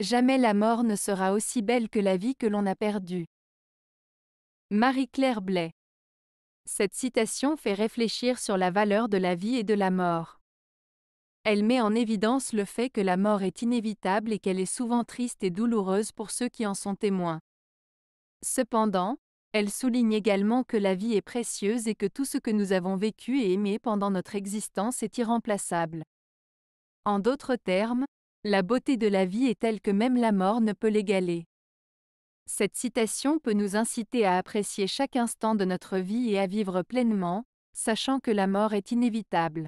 Jamais la mort ne sera aussi belle que la vie que l'on a perdue. Marie-Claire Blais. Cette citation fait réfléchir sur la valeur de la vie et de la mort. Elle met en évidence le fait que la mort est inévitable et qu'elle est souvent triste et douloureuse pour ceux qui en sont témoins. Cependant, elle souligne également que la vie est précieuse et que tout ce que nous avons vécu et aimé pendant notre existence est irremplaçable. En d'autres termes, la beauté de la vie est telle que même la mort ne peut l'égaler. Cette citation peut nous inciter à apprécier chaque instant de notre vie et à vivre pleinement, sachant que la mort est inévitable.